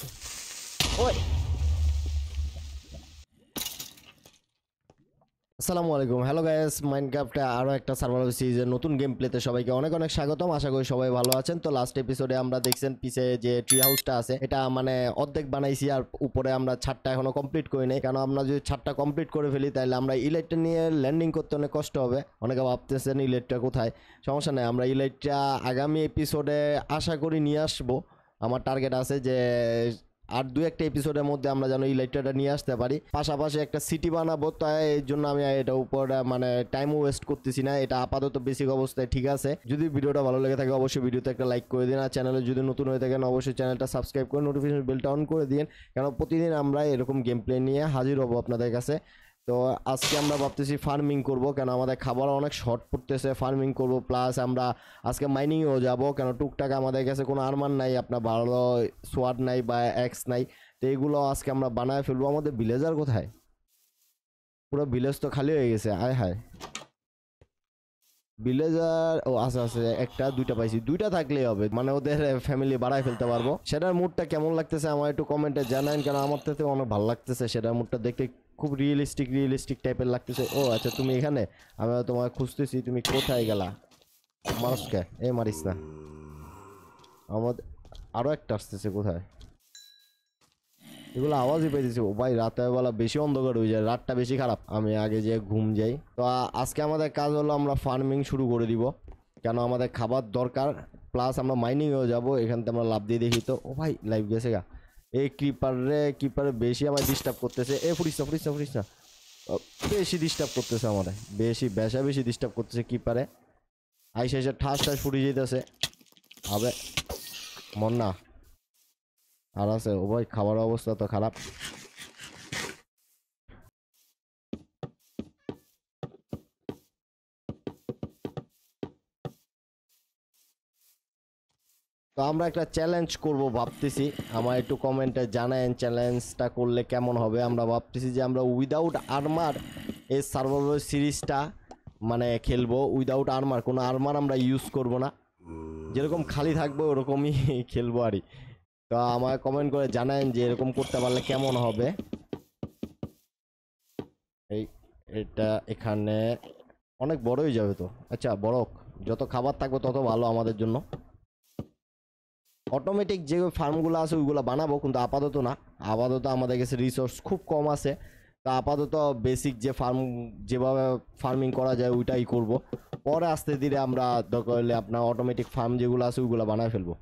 গেছে ওই আসসালামু আলাইকুম হ্যালো গাইস মাইনক্রাফটে আরও একটা সার্ভাইভাল সিরিজের নতুন গেম প্লেতে সবাইকে অনেক অনেক স্বাগতম আশা করি সবাই ভালো আছেন তো লাস্ট এপিসোডে আমরা দেখছেন পিছে যে ট্রি হাউসটা আছে এটা মানে অর্ধেক বানাইছি আর উপরে আমরা ছাদটা এখনও কমপ্লিট করি নাই কারণ আমরা যদি ছাদটা কমপ্লিট করে ফেলি তাহলে আমরা ইলাইটটা নিয়ে ল্যান্ডিং করতে অনেক কষ্ট হবে অনেকে ভাবতেছেন ইলাইটটা কোথায় সমস্যা নেই আমরা ইলাইটটা আগামী এপিসোডে আশা করি নিয়ে আসবো আমার টার্গেট আছে যে আর দু একটা এপিসোডের মধ্যে আমরা যেন লাইটারটা নিয়ে আসতে পারি পাশাপাশি একটা সিটি বানাবো তাই এই জন্য আমি এটা উপর মানে টাইমও ওয়েস্ট করতেছি না এটা আপাতত বেসিক অবস্থায় ঠিক আছে যদি ভিডিওটা ভালো লেগে থাকে অবশ্যই ভিডিওতে একটা লাইক করে দিন আর চ্যানেলে যদি নতুন হয়ে থাকেন অবশ্যই চ্যানেলটা সাবস্ক্রাইব করে নোটিফিকেশন বেলটা অন করে দিন কেন প্রতিদিন আমরা এরকম গেম প্লে নিয়ে হাজির হব আপনাদের কাছে তো আজকে আমরা ভাবতেছি ফার্মিং করব কেন আমাদের খাবার অনেক শর্ট পড়তেছে ফার্মিং করব প্লাস আমরা আজকে মাইনিংয়েও যাব কেন টুকটাক আমাদের কাছে কোনো আরমান নাই আপনার ভালো সোয়াট নাই বা এক্স নাই তো এগুলো আজকে আমরা বানায় ফেলবো আমাদের ভিলেজার কোথায় পুরো ভিলেজ তো খালি হয়ে গেছে আয় হায় ভিলেজার ও আছে আচ্ছা, আছে আচ্ছা, একটা দুইটা পাইছি দুইটা থাকলেই হবে মানে ওদের ফ্যামিলি বাড়ায় ফেলতে পারবো সেটার মুডটা কেমন লাগতেছে আমার একটু কমেন্টে জানান কেন আমার তো অনেক ভালো লাগতেছে সেটার মুডটা দেখতে খুব রিয়েলিস্টিক রিয়েলিস্টিক টাইপের লাগতেছে ও আচ্ছা তুমি এখানে আমি তোমাকে খুঁজতেছি তুমি কোথায় গেলা মানুষকে এ মারিস না আমাদের আরও একটা আসতেছে কোথায় এগুলো আওয়াজই পেয়েছি ও ভাই বেলা বেশি অন্ধকার হয়ে যায় রাতটা বেশি খারাপ আমি আগে যে ঘুম যাই তো আজকে আমাদের কাজ হলো আমরা ফার্মিং শুরু করে দিব কেন আমাদের খাবার দরকার প্লাস আমরা মাইনিংয়েও যাব এখান থেকে আমরা লাভ দিয়ে দেখি তো ও ভাই লাইভ গেছে গা এই ক্রিপার রে ক্রিপার বেশি আমায় ডিস্টার্ব করতেছে এ ফুরিসা ফুরিসা ফুরিসা বেশি ডিস্টার্ব করতেছে আমার বেশি বেশা বেশি ডিস্টার্ব করতেছে কিপারে আইসে আইসে ঠাস ঠাস ফুরিয়ে যেতেছে আবে না আর আছে ও ভাই খাবার অবস্থা তো খারাপ তো আমরা একটা চ্যালেঞ্জ করব ভাবতেছি আমার একটু কমেন্টে জানায় চ্যালেঞ্জটা করলে কেমন হবে আমরা ভাবতেছি যে আমরা উইদাউট আর্মার এই সার্ভাইভাল সিরিজটা মানে খেলবো উইদাউট আর্মার কোনো আর্মার আমরা ইউজ করব না যেরকম খালি থাকবে ওরকমই খেলবো আরই তো আমার কমেন্ট করে জানায় যে এরকম করতে পারলে কেমন হবে এই এটা এখানে অনেক বড়ই যাবে তো আচ্ছা বড় যত খাবার থাকবে তত ভালো আমাদের জন্য অটোমেটিক যে ফার্মগুলো আছে ওইগুলো বানাবো কিন্তু আপাতত না আপাতত আমাদের কাছে রিসোর্স খুব কম আছে তা আপাতত বেসিক যে ফার্ম যেভাবে ফার্মিং করা যায় ওইটাই করব পরে আস্তে ধীরে আমরা দরকার আপনার অটোমেটিক ফার্ম যেগুলো আছে ওইগুলো বানায় ফেলবো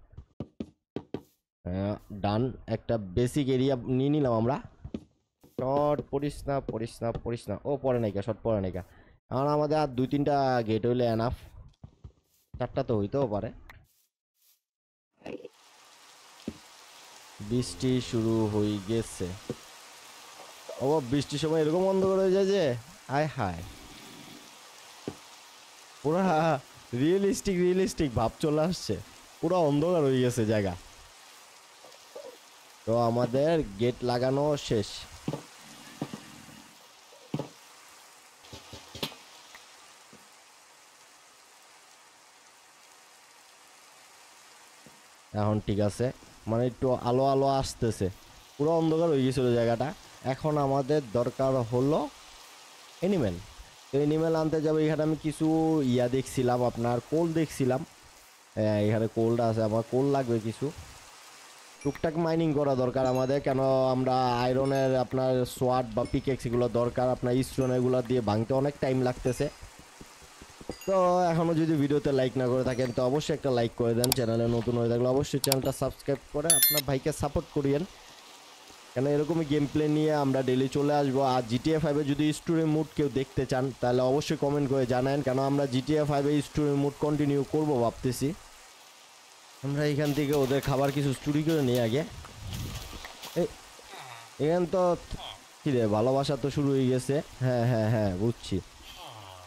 ডান হ্যাঁ, একটা বেসিক এরিয়া নিয়ে নিলাম আমরা শর্ট পড়িস না পড়িস না পড়িস না ও পরে নাইকা শর্ট পরে নাইকা আমার আমাদের আর দুই তিনটা গেট হইলে অ্যানাফ চারটা তো হইতেও পারে বৃষ্টি শুরু হয়ে গেছে ও বৃষ্টির সময় এরকম অন্ধকার হয়ে যায় যে আয় হায় পুরা রিয়েলিস্টিক রিয়েলিস্টিক ভাব চলে আসছে পুরো অন্ধকার হয়ে গেছে জায়গা তো আমাদের গেট লাগানো শেষ এখন ঠিক আছে মানে একটু আলো আলো আসতেছে পুরো অন্ধকার হয়ে গেছিলো জায়গাটা এখন আমাদের দরকার হলো এনিমেল তো এনিম্যাল আনতে যাবো এখানে আমি কিছু ইয়া দেখছিলাম আপনার কোল দেখছিলাম হ্যাঁ এখানে কোল্ড আছে আমার কোল লাগবে কিছু টুকটাক মাইনিং করা দরকার আমাদের কেন আমরা আয়রনের আপনার সোয়াট বা পিকেক্স এগুলো দরকার আপনার ইস্ট্রন এগুলো দিয়ে ভাঙতে অনেক টাইম লাগতেছে তো এখনও যদি ভিডিওতে লাইক না করে থাকেন তো অবশ্যই একটা লাইক করে দেন চ্যানেলে নতুন হয়ে থাকলে অবশ্যই চ্যানেলটা সাবস্ক্রাইব করে আপনার ভাইকে সাপোর্ট করিয়েন কেন এরকমই গেম প্লে নিয়ে আমরা ডেলি চলে আসবো আর জিটিএ ফাইভে যদি স্টোরি মুড কেউ দেখতে চান তাহলে অবশ্যই কমেন্ট করে জানান কেন আমরা জিটিএ ফাইভে স্টোরি মুড কন্টিনিউ করব ভাবতেছি আমরা এখান থেকে ওদের খাবার কিছু চুরি করে নিই আগে এখান তো কী রে ভালোবাসা তো শুরু হয়ে গেছে হ্যাঁ হ্যাঁ হ্যাঁ বুঝছি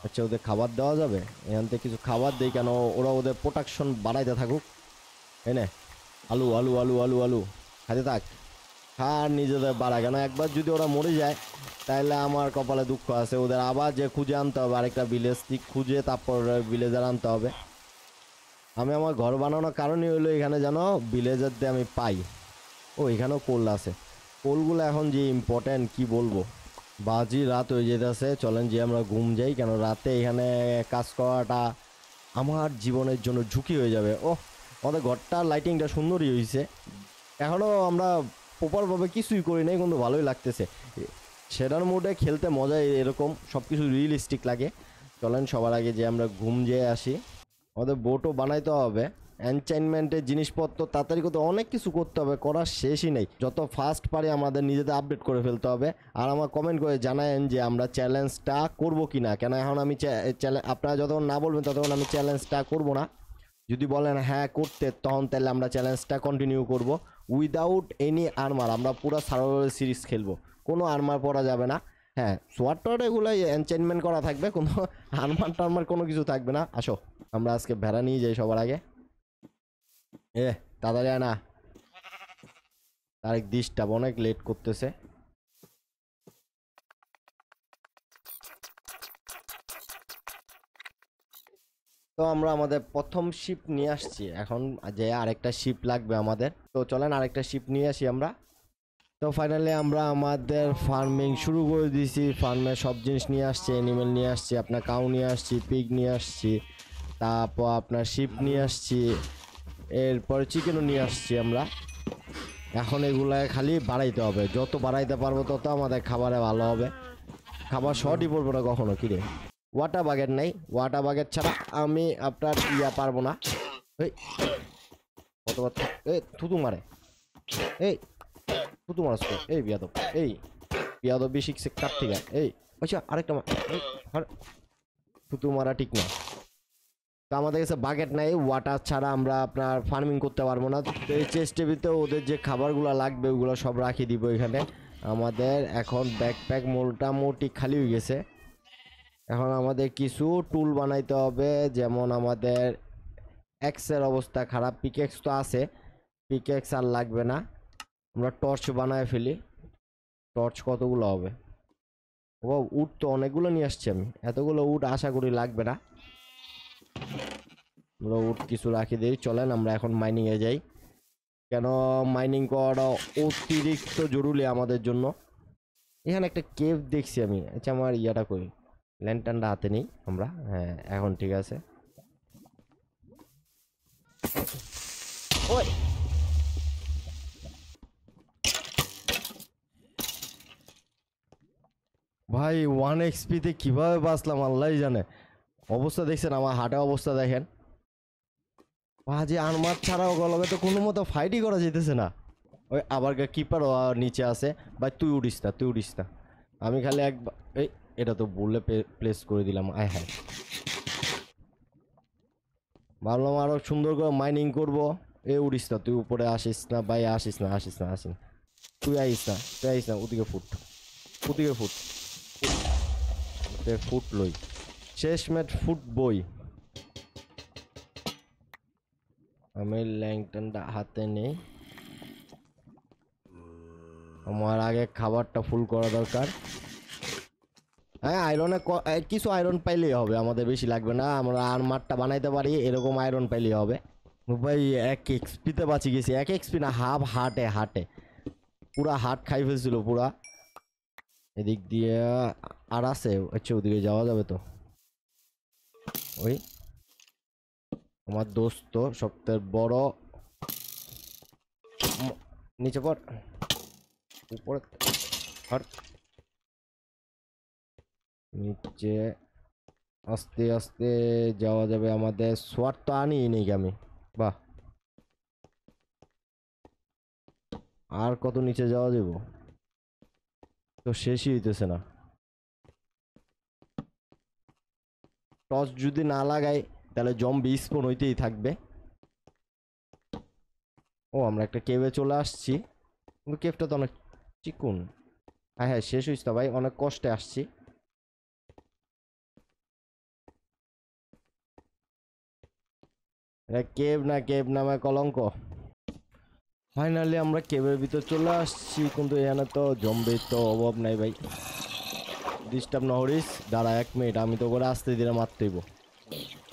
আচ্ছা ওদের খাবার দেওয়া যাবে এখান থেকে কিছু খাবার দেই কেন ওরা ওদের প্রোটাকশন বাড়াইতে থাকুক না আলু আলু আলু আলু আলু খাইতে থাক আর নিজেদের বাড়া কেন একবার যদি ওরা মরে যায় তাহলে আমার কপালে দুঃখ আছে ওদের আবার যে খুঁজে আনতে হবে আরেকটা ভিলেজ ঠিক খুঁজে তারপর ভিলেজার আনতে হবে আমি আমার ঘর বানানোর কারণই হলো এখানে যেন ভিলেজারদের আমি পাই ও এখানেও কোল আছে কোলগুলো এখন যে ইম্পর্ট্যান্ট কি বলবো বাজি রাত হয়ে যেতেছে চলেন যে আমরা ঘুম যাই কেন রাতে এখানে কাজ করাটা আমার জীবনের জন্য ঝুঁকি হয়ে যাবে ও আমাদের ঘরটার লাইটিংটা সুন্দরই হয়েছে এখনও আমরা প্রপারভাবে কিছুই করি নাই কিন্তু ভালোই লাগতেছে সেটার মোডে খেলতে মজাই এরকম সব কিছু রিয়েলিস্টিক লাগে চলেন সবার আগে যে আমরা ঘুম যেয়ে আসি আমাদের বোটও বানাইতে হবে এনচাইনমেন্টের জিনিসপত্র তাড়াতাড়ি করতে অনেক কিছু করতে হবে করার শেষই নেই যত ফাস্ট পারি আমাদের নিজেদের আপডেট করে ফেলতে হবে আর আমার কমেন্ট করে জানায়েন যে আমরা চ্যালেঞ্জটা করব কি না কেন এখন আমি আপনারা যতক্ষণ না বলবেন ততক্ষণ আমি চ্যালেঞ্জটা করব না যদি বলেন হ্যাঁ করতে তখন তাহলে আমরা চ্যালেঞ্জটা কন্টিনিউ করব উইদাউট এনি আর্মার আমরা পুরো সার্ভাইভাল সিরিজ খেলবো কোনো আর্মার পরা যাবে না হ্যাঁ সোয়ার টোয়ার এগুলো এনচেনমেন্ট করা থাকবে কোনো আর্মার টার্মার কোনো কিছু থাকবে না আসো আমরা আজকে ভেড়া নিয়ে যাই সবার আগে এ তাড়াতাড়ি না তারেক ডিস্টার্ব অনেক লেট করতেছে তো আমরা আমাদের প্রথম শিপ নিয়ে আসছি এখন যে আরেকটা শিপ লাগবে আমাদের তো চলেন আরেকটা শিপ নিয়ে আসি আমরা তো ফাইনালি আমরা আমাদের ফার্মিং শুরু করে দিয়েছি ফার্মে সব জিনিস নিয়ে আসছি অ্যানিমেল নিয়ে আসছি আপনার কাউ নিয়ে আসছি পিগ নিয়ে আসছি তারপর আপনার শিপ নিয়ে আসছি এরপরে চিকেনও নিয়ে আসছি আমরা এখন এগুলা খালি বাড়াইতে হবে যত বাড়াইতে পারবো তত আমাদের খাবারে ভালো হবে খাবার শর্টই পড়বো না কখনো কিরে ওয়াটার বাগেট নেই ওয়াটার বাগেট ছাড়া আমি আপনার ইয়া পারবো না এই থুতু মারে এই থুতু মারাস এই বিয়াদব এই বি শিখছে কার থেকে এই আচ্ছা আরেকটা থুতু মারা ঠিক না তো আমাদের কাছে বাকেট নাই ওয়াটার ছাড়া আমরা আপনার ফার্মিং করতে পারবো না তো এই চেস্টেবিতে ওদের যে খাবারগুলো লাগবে ওগুলো সব রাখি দিব এখানে আমাদের এখন ব্যাকপ্যাক মোটামুটি খালি হয়ে গেছে এখন আমাদের কিছু টুল বানাইতে হবে যেমন আমাদের এক্সের অবস্থা খারাপ পিকেক্স তো আছে পিকেক্স আর লাগবে না আমরা টর্চ বানায় ফেলি টর্চ কতগুলো হবে ও উট তো অনেকগুলো নিয়ে আসছি আমি এতগুলো উট আশা করি লাগবে না আমরা উট কিছু রাখি দিই চলেন আমরা এখন মাইনিংয়ে যাই কেন মাইনিং করাটা অতিরিক্ত জরুরি আমাদের জন্য এখানে একটা কেভ দেখছি আমি আচ্ছা আমার ইয়াটা করি ল্যান্টানটা হাতে নেই আমরা হ্যাঁ এখন ঠিক আছে ওই ভাই ওয়ান এক্সপিতে কীভাবে বাঁচলাম আল্লাহই জানে অবস্থা দেখছেন আমার হাটা অবস্থা দেখেন যে আনমার ছাড়াও গলবে তো কোনো মতো ফাইটই করা যেতেছে না ওই আবার কিপার নিচে আছে ভাই তুই উড়িস না তুই উড়িস না আমি খালি একবার এই এটা তো বললে প্লেস করে দিলাম আয় হ্যাঁ ভাবলাম আরও সুন্দর করে মাইনিং করব এ উড়িস না তুই উপরে আসিস না ভাই আসিস না আসিস না আসিস না তুই আইস না তুই আইস না ওদিকে ফুট ওদিকে ফুট ফুট লই শেষ ম্যাচ ফুট বই আমি ল্যাংটনটা হাতে নেই আমার আগে খাবারটা ফুল করা দরকার হ্যাঁ আয়রনে কিছু আয়রন পাইলেই হবে আমাদের বেশি লাগবে না আমরা আর মাঠটা বানাইতে পারি এরকম আয়রন পাইলেই হবে ভাই এক এক্সপিতে বাঁচি গেছি এক এক্সপি না হাফ হাটে হাটে পুরা হাট খাই ফেলছিল পুরা এদিক দিয়ে আর আছে আচ্ছা ওদিকে যাওয়া যাবে তো ওই আমার দোস্ত সবথেকে বড় নিচে পর উপরে নিচে আস্তে আস্তে যাওয়া যাবে আমাদের সোয়ার তো আনি নেই আমি বাহ আর কত নিচে যাওয়া যাব তো শেষই হইতেছে না টস যদি না লাগাই তাহলে জম্বি স্পন হইতেই থাকবে ও আমরা একটা কেভে চলে আসছি কিন্তু কেভটা তো অনেক চিকুন হ্যাঁ হ্যাঁ শেষ হয়েছে তো ভাই অনেক কষ্টে আসছি না কেভ না কেভ নামে কলঙ্ক ফাইনালি আমরা কেবের ভিতর চলে আসছি কিন্তু এখানে তো জম্বির তো অভাব নাই ভাই ডিস্টার্ব না হরিস দাঁড়া এক মিনিট আমি তো করে আসতে দিলে মারতেইব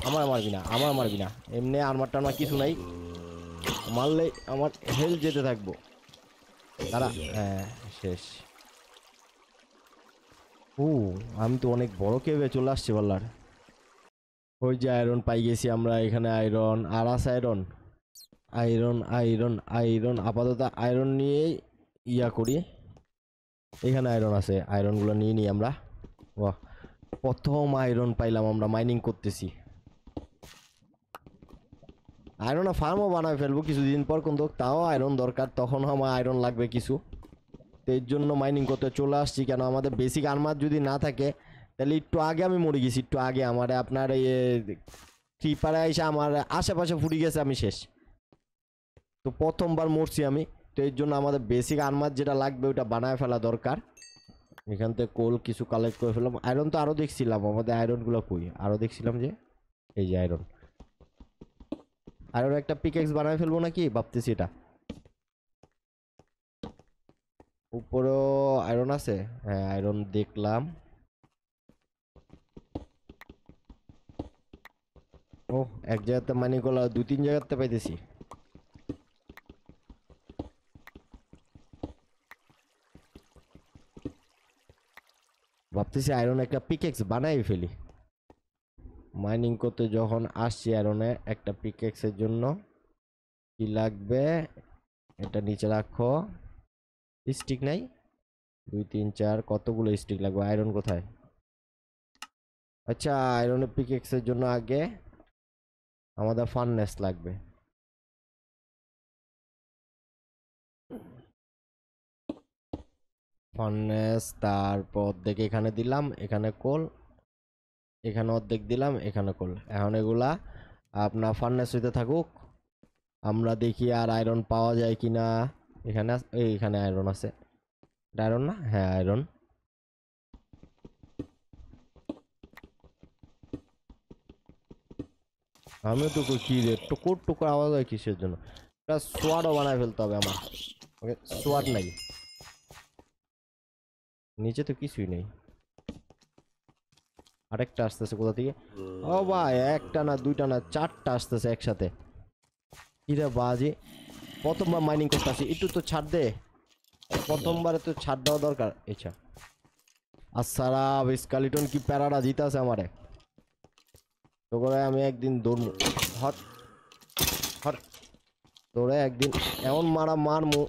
আমার মারবি না আমার মারবি না এমনি আর মারটা টার্মার কিছু নাই মারলে আমার হেলথ যেতে থাকবো দাঁড়া হ্যাঁ শেষ ও আমি তো অনেক বড় কেবে চলে আসছি বললার ওই যে আয়রন পাই গেছি আমরা এখানে আয়রন আর আস আয়রন আয়রন আয়রন আয়রন আপাতত আয়রন নিয়েই ইয়া করি এখানে আয়রন আছে আয়রনগুলো নিয়ে নিই আমরা বাহ প্রথম আয়রন পাইলাম আমরা মাইনিং করতেছি আয়রন ফার্মও বানায় ফেলবো কিছুদিন পর কিন্তু তাও আয়রন দরকার তখন আমার আয়রন লাগবে কিছু তো এর জন্য মাইনিং করতে চলে আসছি কেন আমাদের বেসিক আর্মার যদি না থাকে তাহলে একটু আগে আমি মরে গেছি একটু আগে আমার আপনার এই ক্রিপারে এসে আমার আশেপাশে ফুটে গেছে আমি শেষ তো প্রথমবার মরছি আমি তো এর জন্য আমাদের বেসিক আর্মার যেটা লাগবে ওটা বানায় ফেলা দরকার এখান থেকে কোল কিছু কালেক্ট করে ফেললাম আয়রন তো আরও দেখছিলাম আমাদের আয়রনগুলো কই আরও দেখছিলাম যে এই যে আয়রন আয়রন একটা পিকেক্স বানায় ফেলবো নাকি ভাবতেছি এটা উপরেও আয়রন আছে হ্যাঁ আয়রন দেখলাম ও এক জায়গাতে মানি কলা দু তিন জায়গাতে পাইতেছি ভাবতেছি আয়রন একটা পিকেক্স বানাই ফেলি মাইনিং করতে যখন আসছি আয়রনে একটা পিকেক্সের জন্য কি লাগবে এটা নিচে রাখো স্টিক নাই দুই তিন চার কতগুলো স্টিক লাগবে আয়রন কোথায় আচ্ছা আয়রনের পিকেক্সের জন্য আগে আমাদের ফার্নেস লাগবে ফার্নেস তারপর অর্ধেক এখানে দিলাম এখানে কোল এখানে অর্ধেক দিলাম এখানে কোল এখন এগুলা আপনার ফার্নেস হইতে থাকুক আমরা দেখি আর আয়রন পাওয়া যায় কি না এখানে এখানে আয়রন আছে আয়রন না হ্যাঁ আয়রন আমিও তো কি রে টুকুর টুকুর আওয়াজ হয় কিসের জন্য এটা সোয়ারও বানায় ফেলতে হবে আমার ওকে সোয়ার নাই নিচে তো কিছুই নেই আরেকটা আসতেছে কোথা থেকে ও ভাই একটা না দুইটা না চারটা আসতেছে একসাথে কিরে বাজে প্রথমবার মাইনিং করতে আসি একটু তো ছাড় দে প্রথমবারে তো ছাড় দেওয়া দরকার আচ্ছা আর সারা স্কালিটন কি প্যারাটা জিতাছে আমারে তো করে আমি একদিন দৌড়মু হট হট তোরা একদিন এমন মারা মারমু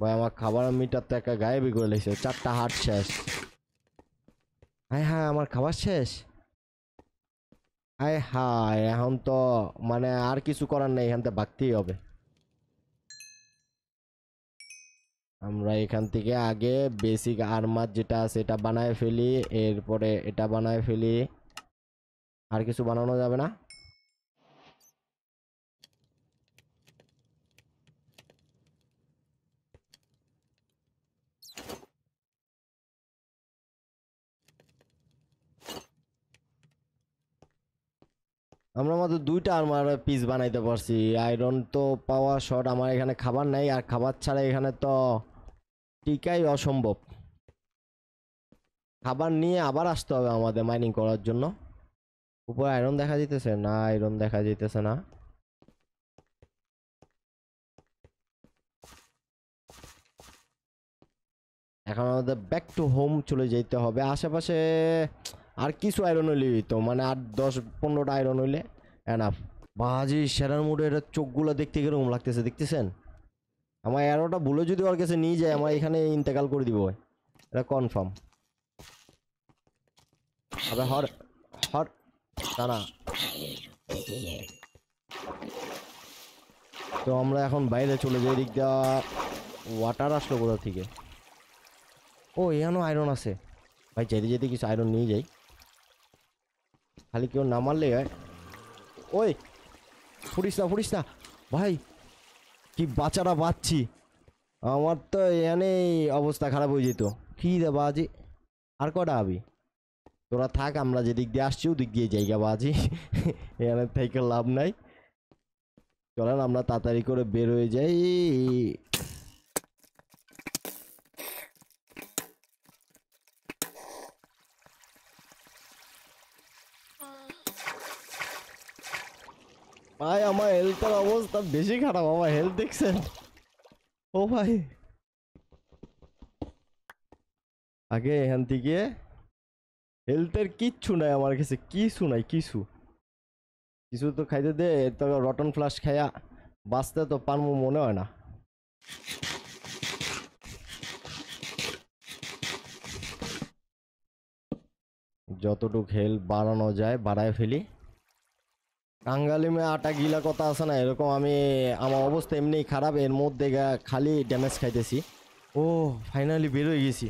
ভাই আমার খাবার মিটার তো একটা গায়েবই করে লেগেছে চারটা হাট শেষ হ্যাঁ হ্যাঁ আমার খাবার শেষ হায় হায় এখন তো মানে আর কিছু করার নেই এখান থেকে ভাগতেই হবে আমরা এখান থেকে আগে বেসিক আর্মার যেটা আছে এটা বানায় ফেলি এরপরে এটা বানায় ফেলি আর কিছু বানানো যাবে না আমরা মাত্র দুইটা আর্মার পিস বানাইতে পারছি আয়রন তো পাওয়া শর্ট আমার এখানে খাবার নাই আর খাবার ছাড়া এখানে তো টিকাই অসম্ভব খাবার নিয়ে আবার আসতে হবে আমাদের মাইনিং করার জন্য উপরে আয়রন দেখা যেতেছে না আয়রন দেখা যেতেছে না এখন আমাদের ব্যাক টু হোম চলে যেতে হবে আশেপাশে আর কিছু আয়রন হইলে তো মানে আর দশ পনেরোটা আয়রন হইলে অ্যানাফ বাজি সেরার মুডে এটা চোখগুলো দেখতে কিরকম লাগতেছে দেখতেছেন আমার এরোটা ভুলে যদি ওর কাছে নিয়ে যায় আমার এখানে ইন্তেকাল করে দিব এটা কনফার্ম আবার হর হর না তো আমরা এখন বাইরে চলে যাই দিক দা ওয়াটার আসলো কোথা থেকে ও এখানেও আয়রন আছে ভাই যেতে যেতে কিছু আয়রন নিয়ে যাই খালি কেউ না মারলে হয় ওই ফুরিস না ফুরিস না ভাই কি বাচ্চারা বাচ্ছি আমার তো এনে অবস্থা খারাপ হয়ে যেত কী রে বাজি আর কটা আবি তোরা থাক আমরা যেদিক দিয়ে আসছি ওদিক দিয়ে জায়গা বাজি এখানে থেকে লাভ নাই চলেন আমরা তাড়াতাড়ি করে বের হয়ে যাই ভাই আমার হেলথের অবস্থা বেশি খারাপ আমার হেলথ দেখছেন ও ভাই আগে এখান থেকে হেলথের কিচ্ছু নাই আমার কাছে কিছু নাই কিছু কিছু তো খাইতে দে তো রটন ফ্লাস খাইয়া বাঁচতে তো পারবো মনে হয় না যতটুক হেল বাড়ানো যায় বাড়ায় ফেলি কাঙ্গালি মে আটা গিলা কথা আছে না এরকম আমি আমার অবস্থা এমনি খারাপ এর মধ্যে খালি ড্যামেজ খাইতেছি ও ফাইনালি বেরোয় গেছি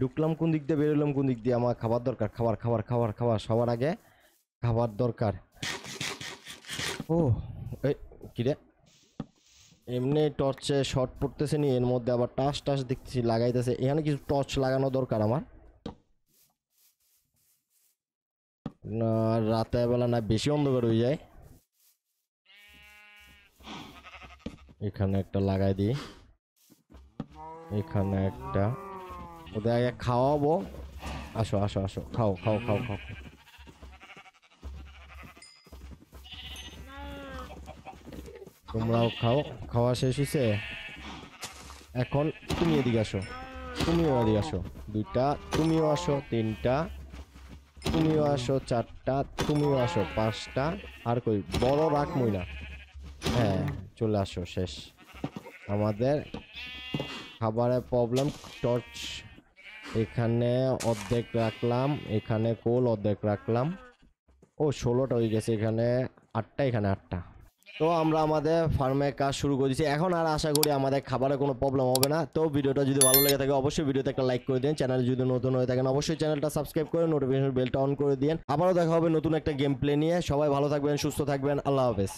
ঢুকলাম কোন দিক দিয়ে বেরোলাম কোন দিক দিয়ে আমার খাবার দরকার খাবার খাবার খাবার খাবার সবার আগে খাবার দরকার ও এই কিরে এমনি টর্চে শর্ট পড়তেছে নি এর মধ্যে আবার টাচ টাচ দেখতেছি লাগাইতেছে এখানে কিছু টর্চ লাগানো দরকার আমার রাতের বেলা না বেশি অন্ধকার হয়ে যায় এখানে একটা লাগাই দিই এখানে একটা ওদের আগে খাওয়াবো আসো আসো আসো খাও খাও খাও খাও তোমরাও খাও খাওয়া শেষ হয়েছে এখন তুমি এদিকে আসো তুমিও এদিকে আসো দুইটা তুমিও আসো তিনটা তুমিও আসো চারটা তুমিও আসো পাঁচটা আর কই বড় রাখমই না হ্যাঁ চলে আসো শেষ আমাদের খাবারের প্রবলেম টর্চ এখানে অর্ধেক রাখলাম এখানে কোল অর্ধেক রাখলাম ও ষোলোটা হয়ে গেছে এখানে আটটা এখানে আটটা তো আমরা আমাদের ফার্মে কাজ শুরু করে দিচ্ছি এখন আর আশা করি আমাদের খাবারে কোনো প্রবলেম হবে না তো ভিডিওটা যদি ভালো লেগে থাকে অবশ্যই ভিডিওতে একটা লাইক করে দিন চ্যানেল যদি নতুন হয়ে থাকেন অবশ্যই চ্যানেলটা সাবস্ক্রাইব করে নোটিফিকেশন বেলটা অন করে দিন আবারও দেখা হবে নতুন একটা গেম প্লে নিয়ে সবাই ভালো থাকবেন সুস্থ থাকবেন আল্লাহ হাফেজ